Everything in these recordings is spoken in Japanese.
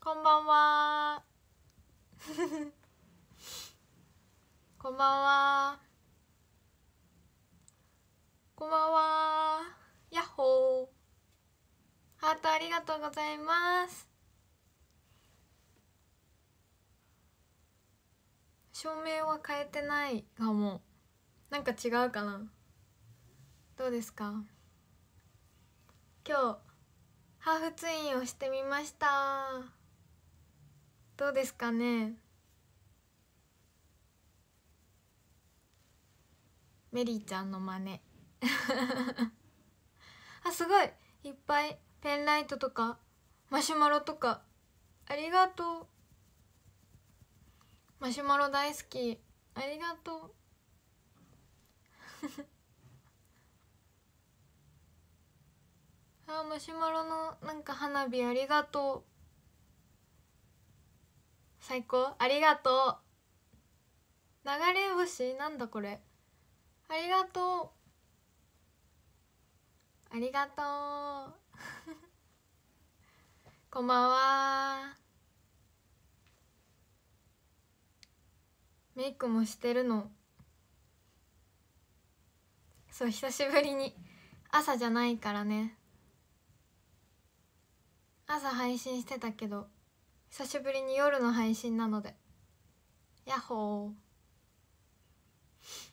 こんばんは こんばんはこんばんはやっほーハートありがとうございます照明は変えてないかもなんか違うかなどうですか今日ハーフツインをしてみましたどうですかねメリーちゃんの真似 あすごいいっぱいペンライトとかマシュマロとかありがとうマシュマロ大好きありがとう あマシュマロのなんか花火ありがとう最高ありがとう流れ星なんだこれありがとうありがとう こんばんはメイクもしてるのそう久しぶりに朝じゃないからね朝配信してたけど久しぶりに夜の配信なのでヤッホー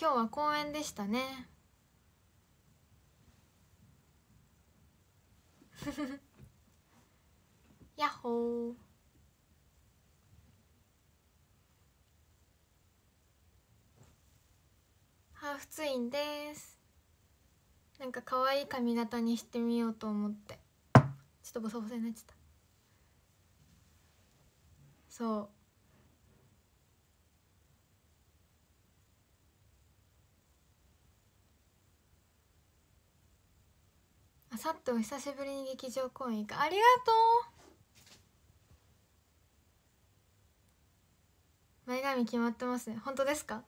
今日は公演でしたね ヤッホーハーフツインですなんか可愛い髪型にしてみようと思ってちょっとボソボソになっちゃったそうあさってお久しぶりに劇場公演行くありがとう前髪決まってますね本当ですか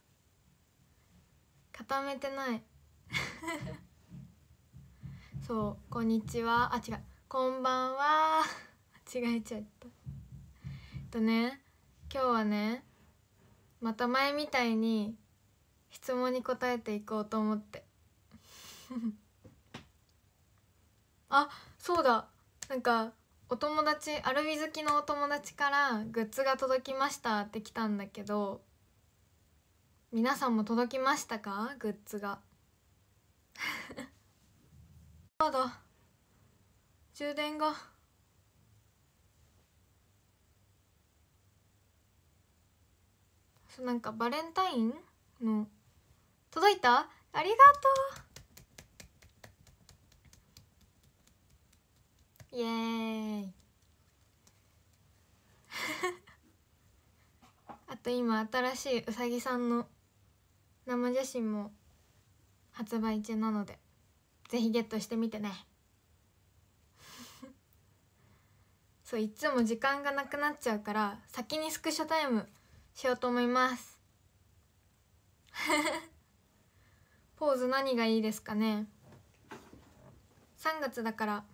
固めてない そうこんにちはあ違うこんばんは間 違えちゃったえっとね今日はねまた前みたいに質問に答えていこうと思って あそうだなんかお友達アルビ好きのお友達からグッズが届きましたって来たんだけど皆さんも届きましたかグッズが そうだ充電がそうなんかバレンタインの届いたありがとうイエーイ あと今新しいうさぎさんの生写真も発売中なのでぜひゲットしてみてねそういつも時間がなくなっちゃうから先にスクショタイムしようと思います ポーズ何がいいですかね3月だから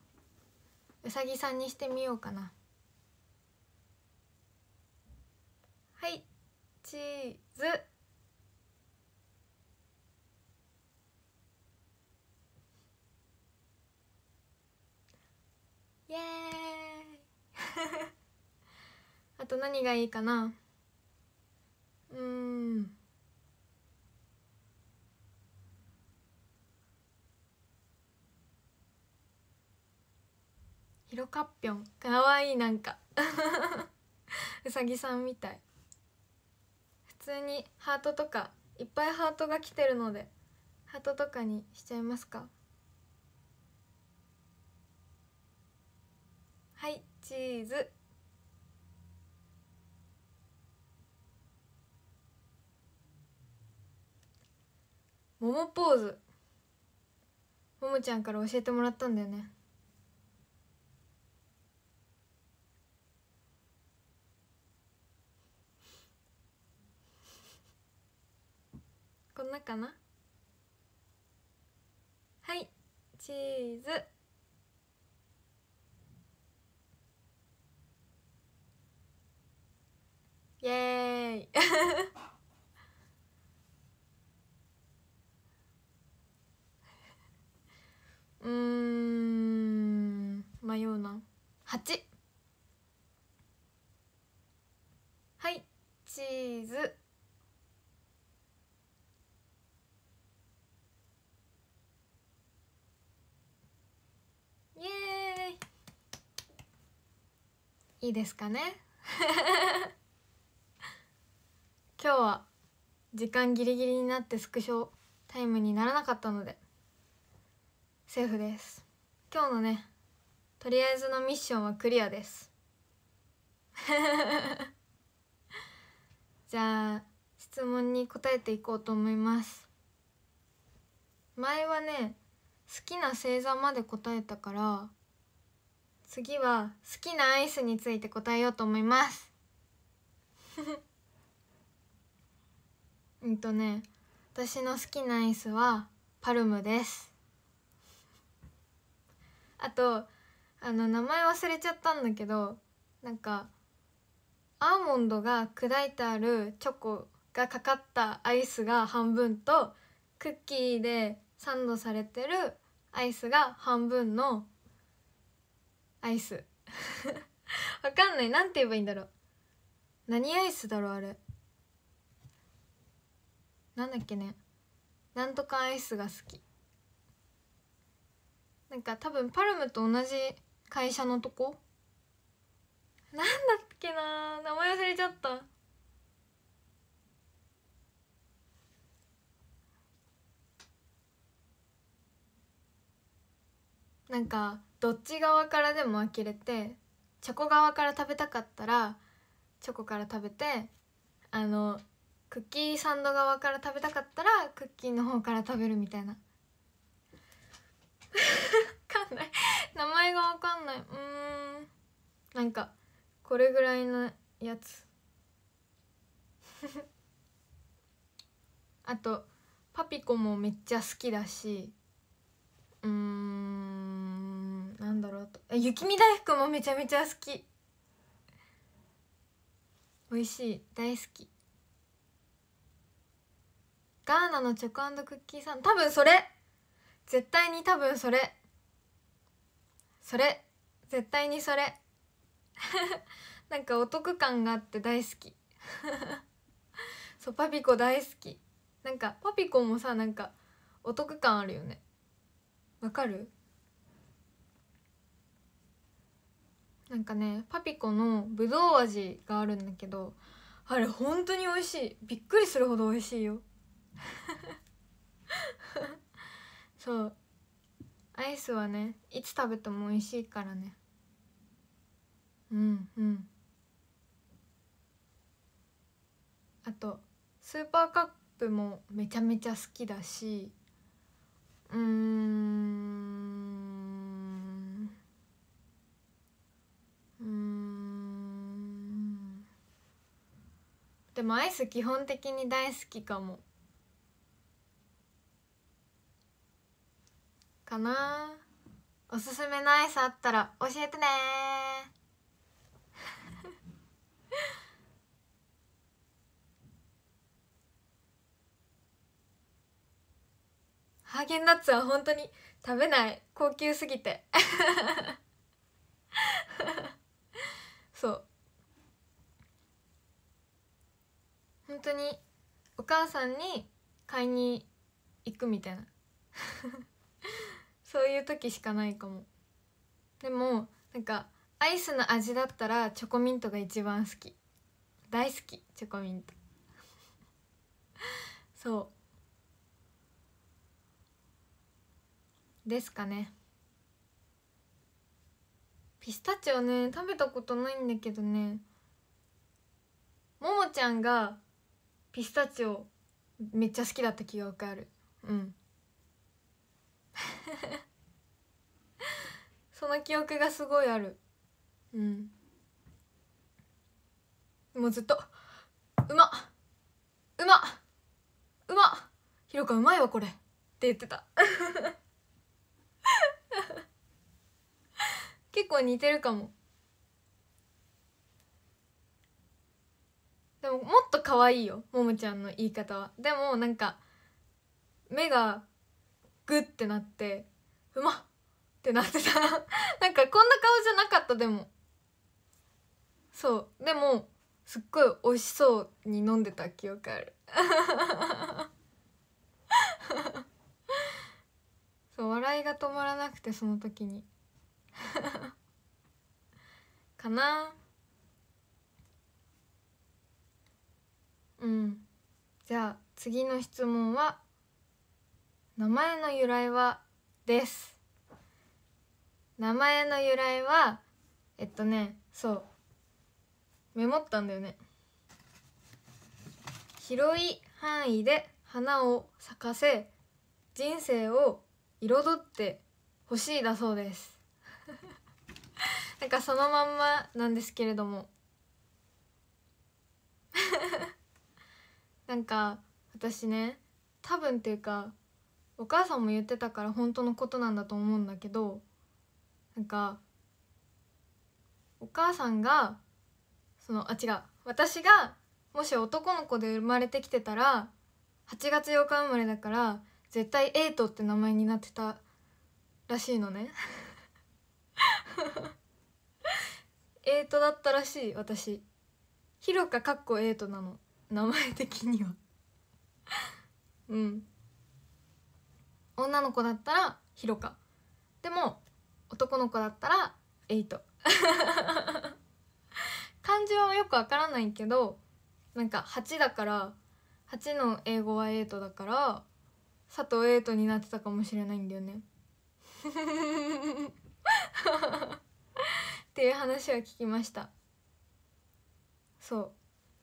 うさぎさんにしてみようかなはいチーズイエーイ あと何がいいかなうんヒロかっぴょんかわいいなんか うさぎさんみたい普通にハートとかいっぱいハートが来てるのでハートとかにしちゃいますかはいチーズ桃ポーズももちゃんから教えてもらったんだよねこんなかなはいチーズイエーイ うん迷うな8はいチーズイエーイいいですかね 今日は時間ギリギリになってスクショタイムにならなかったのでセーフです今日のねとりあえずのミッションはクリアです じゃあ質問に答えていこうと思います前はね好きな星座まで答えたから次は好きなアイスについて答えようと思いますうんとね私の好きなアイスはパルムですあとあの名前忘れちゃったんだけどなんかアーモンドが砕いてあるチョコがかかったアイスが半分とクッキーでサンドされてるアイスが半分のアイス わかんないなんて言えばいいんだろう何アイスだろうあれなんだっけねなんとかアイスが好きなんか多分パルムと同じ会社のとこなんだっけな名前忘れちゃったなんかどっち側からでも呆れてチョコ側から食べたかったらチョコから食べてあのクッキーサンド側から食べたかったらクッキーの方から食べるみたいな わかんない名前がわかんないうーんなんかこれぐらいのやつ あとパピコもめっちゃ好きだしうーんなんだろうと雪見大福もめちゃめちゃ好き美味しい大好きガーナのチョコクッキーさん多分それ絶対に多分それそれ絶対にそれ なんかお得感があって大好き そうパピコ大好きなんかパピコもさなんかお得感あるよねわかるなんかねパピコのぶどう味があるんだけどあれ本当に美味しいびっくりするほど美味しいよ そうアイスはねいつ食べても美味しいからねうんうんあとスーパーカップもめちゃめちゃ好きだしうんうんでもアイス基本的に大好きかもかなおすすめのアイスあったら教えてね ハーゲンダッツは本当に食べない高級すぎて そう本当にお母さんに買いに行くみたいなそういう時しかないかもでもなんかアイスの味だったらチョコミントが一番好き大好きチョコミント そうですかねピスタチオね食べたことないんだけどねももちゃんがピスタチオめっちゃ好きだった記憶あるうん その記憶がすごいあるうんもうずっとうまっうまっうまっひろかうまいわこれって言ってた 結構似てるかもでももっと可愛いよももちゃんの言い方はでもなんか目がグッてなってうまっってなってた なんかこんな顔じゃなかったでもそうでもすっごい美味しそうに飲んでた記憶ある そう笑いが止まらなくてその時に かなうんじゃあ次の質問は名前の由来はです名前の由来はえっとねそうメモったんだよね広い範囲で花を咲かせ人生を彩ってほしいだそうです なんかそのまんまなんですけれども なんか私ね多分っていうかお母さんも言ってたから本当のことなんだと思うんだけどなんかお母さんがそのあ違う私がもし男の子で生まれてきてたら8月8日生まれだから絶対エイトって名前になってたらしいのね エイトだったらしい私ひろかかっこエイトなの名前的にはうん女の子だったらひろかでも男の子だったらエイト漢字 はよくわからないけどなんか8だから8の英語はエイトだから佐藤エイトになってたかもしれないんだよね っていう話は聞きましたそう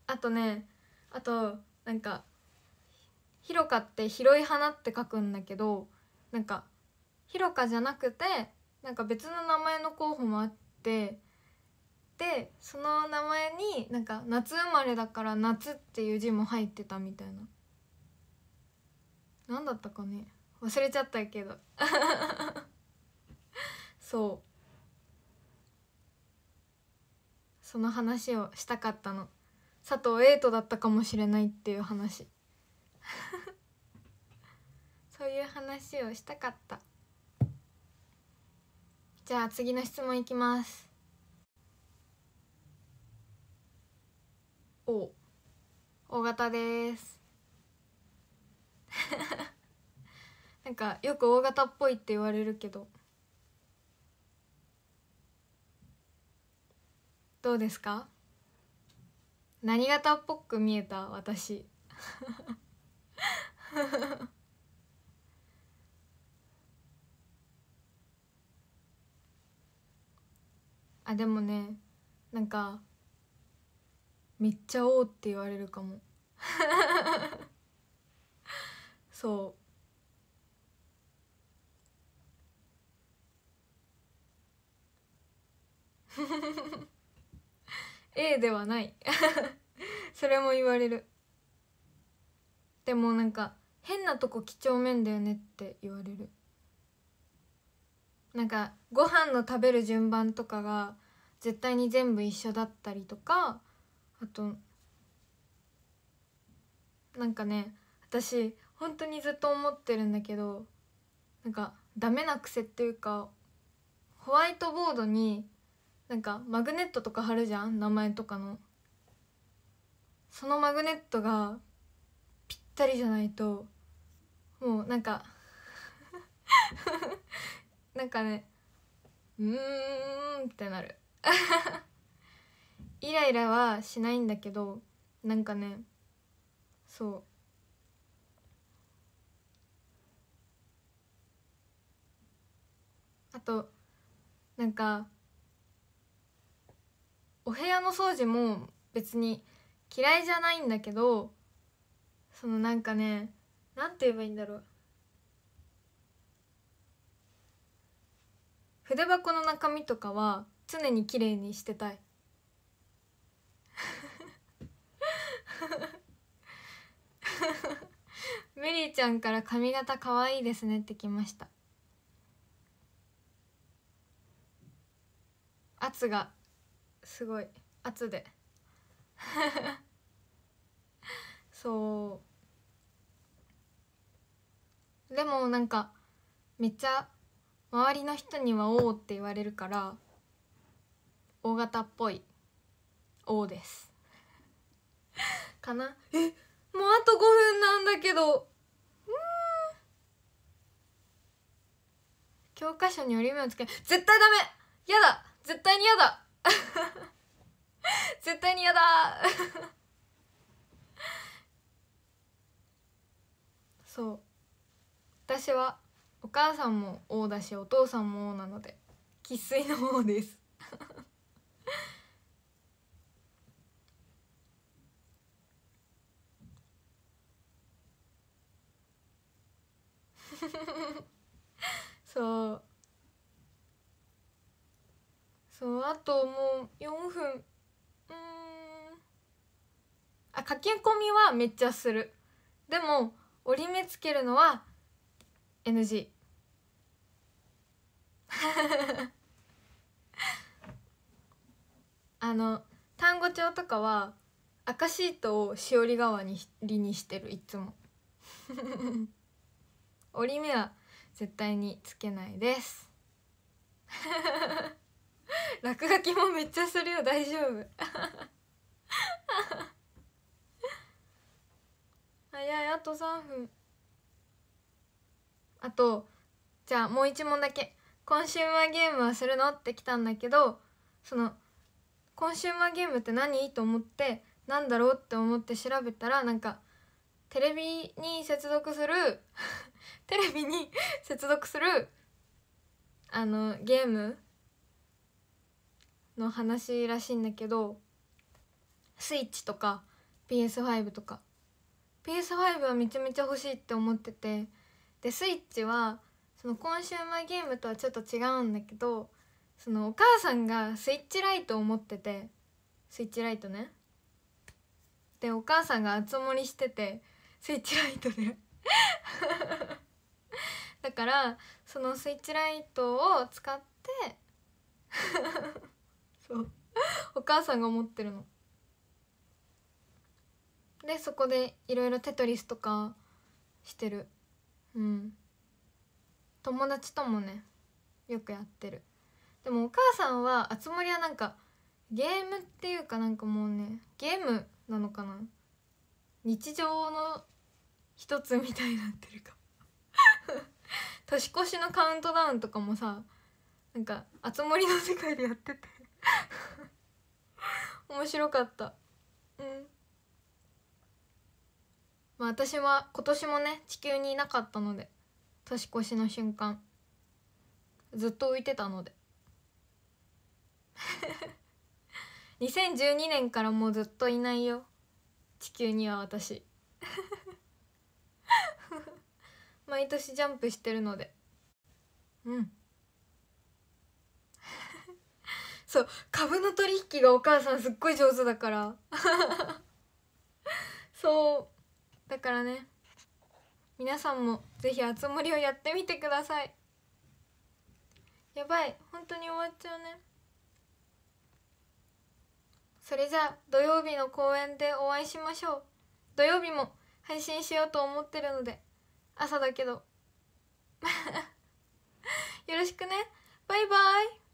あとねあとなんか広かって広い花って書くんだけどなんか広かじゃなくてなんか別の名前の候補もあってでその名前になんか夏生まれだから夏っていう字も入ってたみたいな何だったかね忘れちゃったけど そうその話をしたかったの佐藤瑛斗だったかもしれないっていう話 そういう話をしたかったじゃあ次の質問いきますお大型です なんかよく大型っぽいって言われるけどどうですか何型っぽく見えた私あでもねなんかめっちゃ「おう」って言われるかも そう A ではない それも言われるでもなんか変なとこ几帳面だよねって言われるなんかご飯の食べる順番とかが絶対に全部一緒だったりとかあとなんかね私本当にずっと思ってるんだけどなんかダメな癖っていうかホワイトボードになんかマグネットとか貼るじゃん名前とかのそのマグネットがぴったりじゃないともうなんか なんかねうーんってなる イライラはしないんだけどなんかねそうあとなんかお部屋の掃除も別に嫌いじゃないんだけどそのなんかね何て言えばいいんだろう筆箱の中身とかは常に綺麗にしてたいメリーちゃんから髪型可愛いですねってきました圧がすごい圧で そうでもなんかめっちゃ周りの人には「王」って言われるから大型っぽい「王」ですかなえもうあと5分なんだけど教科書に折り目をつけ絶対ダメやだ絶対にやだ 絶対にやだ そう私はお母さんも「お」だしお父さんも「お」なので生粋の「お」です そうそうあともう4分うんあ駆け込みはめっちゃするでも折り目つけるのは NG あの単語帳とかは赤シートをしおり代わりにしてるいつも 折り目は絶対につけないです 落書きもめっちゃするよ大丈夫早いあと3分あとじゃあもう1問だけコンシューマーゲームはするのって来たんだけどそのコンシューマーゲームって何と思ってなんだろうって思って調べたらなんかテレビに接続する テレビに接続するあのゲームの話らしいんだけどスイッチとか PS5 とか PS5 はめちゃめちゃ欲しいって思っててでスイッチはのコンシューマーゲームとはちょっと違うんだけどそのお母さんがスイッチライトを持っててスイッチライトねでお母さんが熱盛りしててスイッチライトで だからそのスイッチライトを使って そうお母さんが持ってるの。でそこでいろいろテトリスとかしてるうん。友達ともねよくやってるでもお母さんはあつ森はなんかゲームっていうかなんかもうねゲームなのかな日常の一つみたいになってるか 年越しのカウントダウンとかもさなんかあつ森の世界でやってて 面白かったうんまあ私は今年もね地球にいなかったので年越しの瞬間ずっと浮いてたので2012 年からもうずっといないよ地球には私 毎年ジャンプしてるのでうん そう株の取引がお母さんすっごい上手だからそうだからね皆さんもぜひあつをやってみてくださいやばい本当に終わっちゃうねそれじゃあ土曜日の公演でお会いしましょう土曜日も配信しようと思ってるので朝だけど よろしくねバイバイ